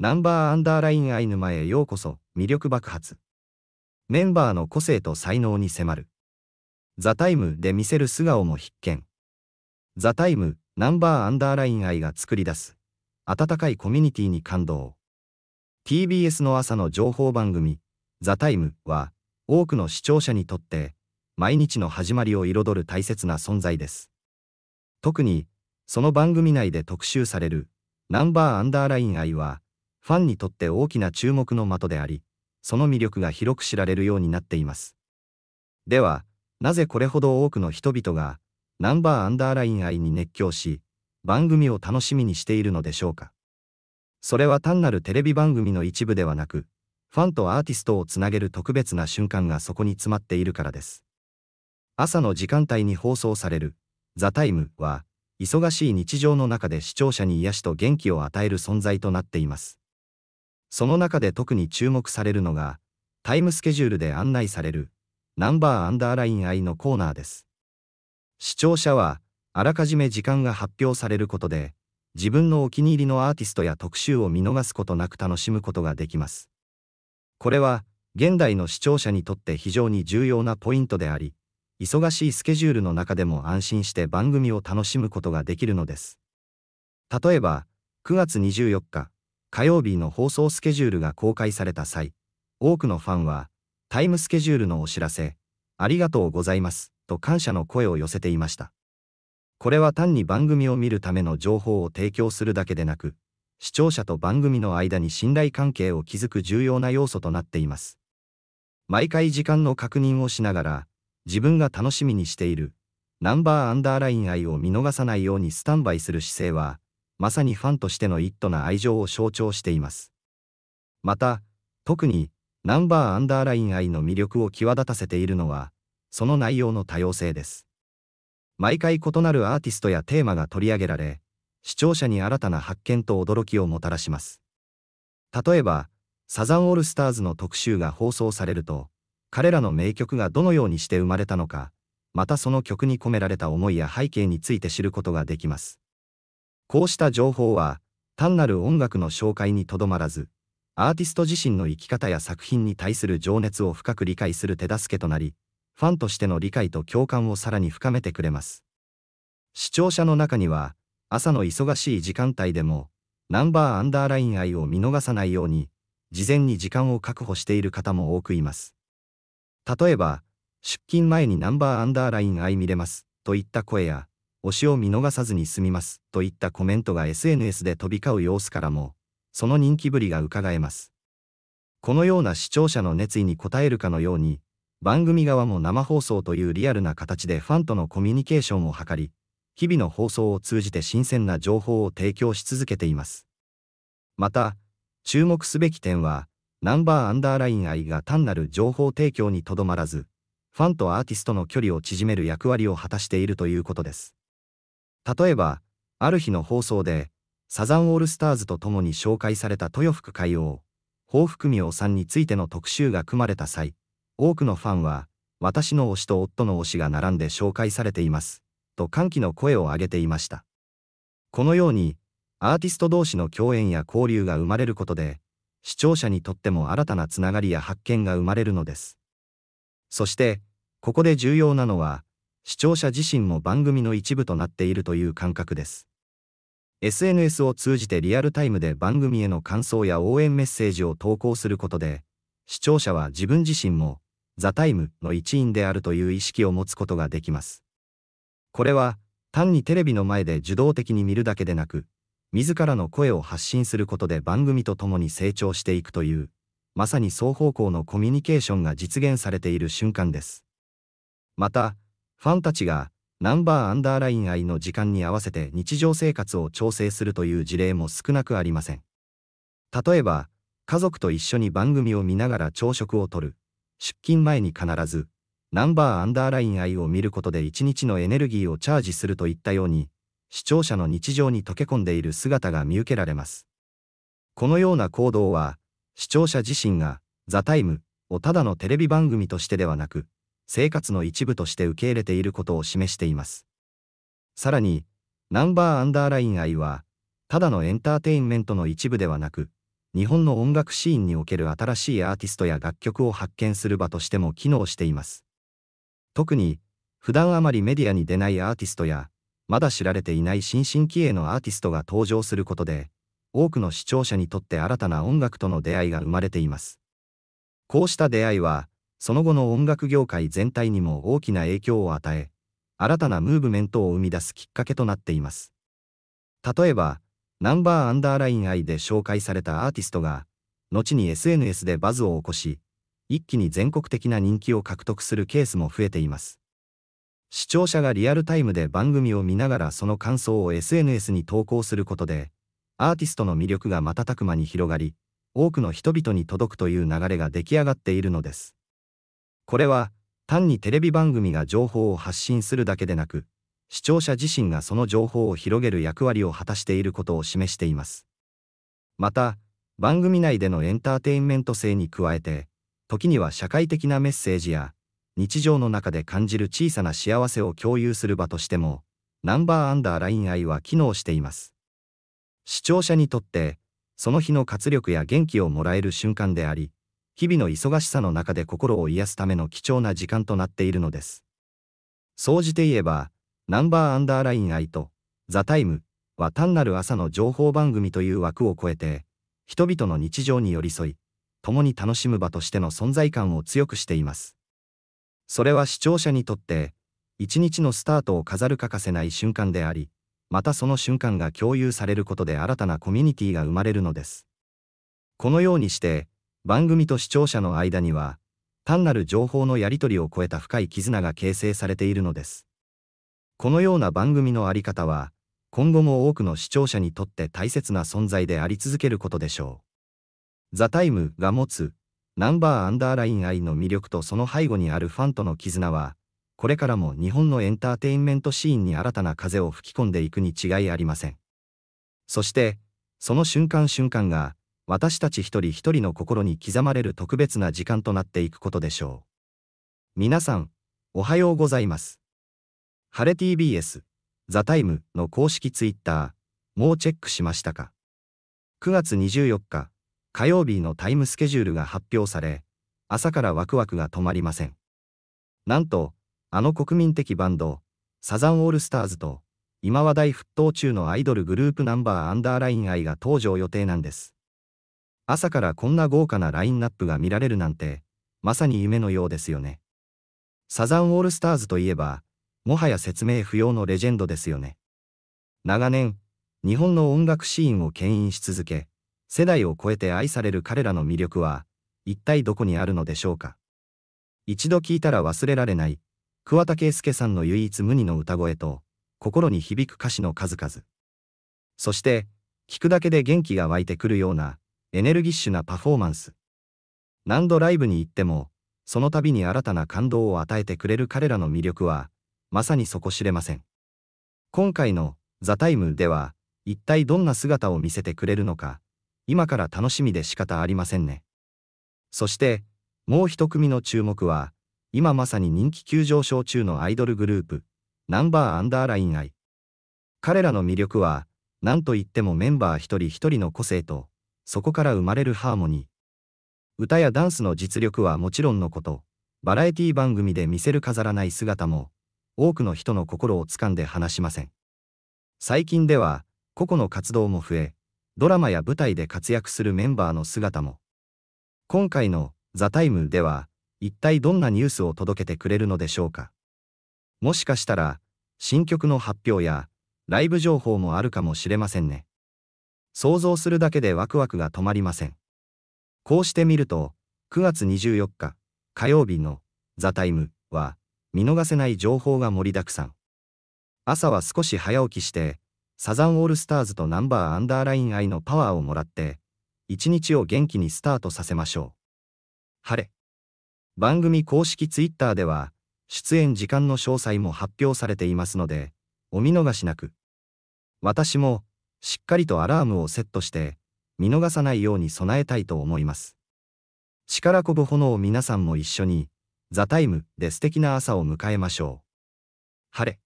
ナンバーアンダーラインアイヌマへようこそ、魅力爆発。メンバーの個性と才能に迫る。ザ・タイムで見せる素顔も必見。ザ・タイム、ナンバーアンダーライン愛が作り出す、温かいコミュニティに感動。TBS の朝の情報番組、ザ・タイムは、多くの視聴者にとって、毎日の始まりを彩る大切な存在です。特に、その番組内で特集される、ナンバーアンダーライン愛は、ファンにとって大きな注目の的であり、その魅力が広く知られるようになっています。では、なぜこれほど多くの人々が、ナンバーアンダーライン愛に熱狂し、番組を楽しみにしているのでしょうか。それは単なるテレビ番組の一部ではなく、ファンとアーティストをつなげる特別な瞬間がそこに詰まっているからです。朝の時間帯に放送される、ザ・タイムは、忙しい日常の中で視聴者に癒しと元気を与える存在となっています。その中で特に注目されるのが、タイムスケジュールで案内される、ナンバーアンダーライン I のコーナーです。視聴者は、あらかじめ時間が発表されることで、自分のお気に入りのアーティストや特集を見逃すことなく楽しむことができます。これは、現代の視聴者にとって非常に重要なポイントであり、忙しいスケジュールの中でも安心して番組を楽しむことができるのです。例えば、9月24日、火曜日の放送スケジュールが公開された際、多くのファンは、タイムスケジュールのお知らせ、ありがとうございます、と感謝の声を寄せていました。これは単に番組を見るための情報を提供するだけでなく、視聴者と番組の間に信頼関係を築く重要な要素となっています。毎回時間の確認をしながら、自分が楽しみにしている、ナンバーアンダーライン愛を見逃さないようにスタンバイする姿勢は、まさにファンとしてのイットな愛情を象徴しています。また、特に、ナンバーアンダーライン愛の魅力を際立たせているのは、その内容の多様性です。毎回異なるアーティストやテーマが取り上げられ、視聴者に新たな発見と驚きをもたらします。例えば、サザンオールスターズの特集が放送されると、彼らの名曲がどのようにして生まれたのか、またその曲に込められた思いや背景について知ることができます。こうした情報は、単なる音楽の紹介にとどまらず、アーティスト自身の生き方や作品に対する情熱を深く理解する手助けとなり、ファンとしての理解と共感をさらに深めてくれます。視聴者の中には、朝の忙しい時間帯でも、ナンバーアンダーライン愛を見逃さないように、事前に時間を確保している方も多くいます。例えば、出勤前にナンバーアンダーライン愛見れます、といった声や、推しを見逃さずに済みます、といったコメントが SNS で飛び交う様子からも、その人気ぶりが伺えます。このような視聴者の熱意に応えるかのように、番組側も生放送というリアルな形でファンとのコミュニケーションを図り、日々の放送を通じて新鮮な情報を提供し続けています。また、注目すべき点は、ナンバーアンダーライン愛が単なる情報提供にとどまらず、ファンとアーティストの距離を縮める役割を果たしているということです。例えば、ある日の放送で、サザンオールスターズと共に紹介された豊福海王、豊福美明さんについての特集が組まれた際、多くのファンは、私の推しと夫の推しが並んで紹介されています、と歓喜の声を上げていました。このように、アーティスト同士の共演や交流が生まれることで、視聴者にとっても新たなつながりや発見が生まれるのです。そして、ここで重要なのは、視聴者自身も番組の一部となっているという感覚です。SNS を通じてリアルタイムで番組への感想や応援メッセージを投稿することで、視聴者は自分自身も、ザ・タイムの一員であるという意識を持つことができます。これは、単にテレビの前で受動的に見るだけでなく、自らの声を発信することで番組と共に成長していくという、まさに双方向のコミュニケーションが実現されている瞬間です。また、ファンたちがナンバーアンダーライン愛の時間に合わせて日常生活を調整するという事例も少なくありません。例えば、家族と一緒に番組を見ながら朝食をとる、出勤前に必ず、ナンバーアンダーライン愛を見ることで一日のエネルギーをチャージするといったように、視聴者の日常に溶け込んでいる姿が見受けられます。このような行動は、視聴者自身が、ザ・タイムをただのテレビ番組としてではなく、生活の一部として受け入れていることを示しています。さらに、ナンバーアンダーライン愛は、ただのエンターテインメントの一部ではなく、日本の音楽シーンにおける新しいアーティストや楽曲を発見する場としても機能しています。特に、普段あまりメディアに出ないアーティストや、まだ知られていない新進気鋭のアーティストが登場することで、多くの視聴者にとって新たな音楽との出会いが生まれています。こうした出会いは、その後の音楽業界全体にも大きな影響を与え、新たなムーブメントを生み出すきっかけとなっています。例えば、ナンバーアンダーライン愛で紹介されたアーティストが、後に SNS でバズを起こし、一気に全国的な人気を獲得するケースも増えています。視聴者がリアルタイムで番組を見ながらその感想を SNS に投稿することで、アーティストの魅力が瞬く間に広がり、多くの人々に届くという流れが出来上がっているのです。これは単にテレビ番組が情報を発信するだけでなく、視聴者自身がその情報を広げる役割を果たしていることを示しています。また、番組内でのエンターテインメント性に加えて、時には社会的なメッセージや、日常の中で感じる小さな幸せを共有する場としても、ナンバーアンダーライン愛は機能しています。視聴者にとって、その日の活力や元気をもらえる瞬間であり、日々の忙しさの中で心を癒すための貴重な時間となっているのです。総じて言えば、ナンバーアンダーライン I と、ザ・タイムは単なる朝の情報番組という枠を超えて、人々の日常に寄り添い、共に楽しむ場としての存在感を強くしています。それは視聴者にとって、一日のスタートを飾る欠かせない瞬間であり、またその瞬間が共有されることで新たなコミュニティが生まれるのです。このようにして、番組と視聴者の間には、単なる情報のやり取りを超えた深い絆が形成されているのです。このような番組のあり方は、今後も多くの視聴者にとって大切な存在であり続けることでしょう。ザ・タイムが持つ、ナンバーアンダーライン I の魅力とその背後にあるファンとの絆は、これからも日本のエンターテインメントシーンに新たな風を吹き込んでいくに違いありません。そして、その瞬間瞬間が、私たち一人一人の心に刻まれる特別な時間となっていくことでしょう。皆さん、おはようございます。晴れ TBS、ザタイムの公式ツイッター、もうチェックしましたか ?9 月24日、火曜日のタイムスケジュールが発表され、朝からワクワクが止まりません。なんと、あの国民的バンド、サザンオールスターズと、今話題沸騰中のアイドルグループナンバーアンダーライン愛が登場予定なんです。朝からこんな豪華なラインナップが見られるなんて、まさに夢のようですよね。サザンオールスターズといえば、もはや説明不要のレジェンドですよね。長年、日本の音楽シーンを牽引し続け、世代を超えて愛される彼らの魅力は、一体どこにあるのでしょうか。一度聴いたら忘れられない、桑田佳祐さんの唯一無二の歌声と、心に響く歌詞の数々。そして、聴くだけで元気が湧いてくるような、エネルギッシュなパフォーマンス。何度ライブに行っても、その度に新たな感動を与えてくれる彼らの魅力は、まさに底知れません。今回のザタイムでは、一体どんな姿を見せてくれるのか、今から楽しみで仕方ありませんね。そして、もう一組の注目は、今まさに人気急上昇中のアイドルグループ、ナンバーアンダーラインアイ。彼らの魅力は、何といってもメンバー一人一人の個性と、そこから生まれるハーモニー。歌やダンスの実力はもちろんのこと、バラエティ番組で見せる飾らない姿も、多くの人の心をつかんで離しません。最近では、個々の活動も増え、ドラマや舞台で活躍するメンバーの姿も。今回のザ・タイムでは、一体どんなニュースを届けてくれるのでしょうか。もしかしたら、新曲の発表や、ライブ情報もあるかもしれませんね。想像するだけでワクワクが止まりません。こうしてみると、9月24日火曜日のザタイムは見逃せない情報が盛りだくさん。朝は少し早起きして、サザンオールスターズとナンバーアンダーライン愛のパワーをもらって、一日を元気にスタートさせましょう。晴れ。番組公式ツイッターでは、出演時間の詳細も発表されていますので、お見逃しなく。私も、しっかりとアラームをセットして、見逃さないように備えたいと思います。力こぶ炎を皆さんも一緒に、ザタイムで素敵な朝を迎えましょう。晴れ。